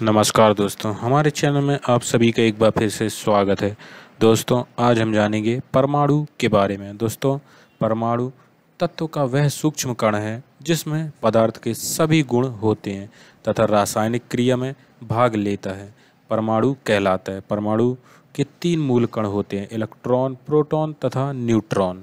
नमस्कार दोस्तों हमारे चैनल में आप सभी का एक बार फिर से स्वागत है दोस्तों आज हम जानेंगे परमाणु के बारे में दोस्तों परमाणु तत्व का वह सूक्ष्म कण है जिसमें पदार्थ के सभी गुण होते हैं तथा रासायनिक क्रिया में भाग लेता है परमाणु कहलाता है परमाणु के तीन मूल कण होते हैं इलेक्ट्रॉन प्रोटॉन तथा न्यूट्रॉन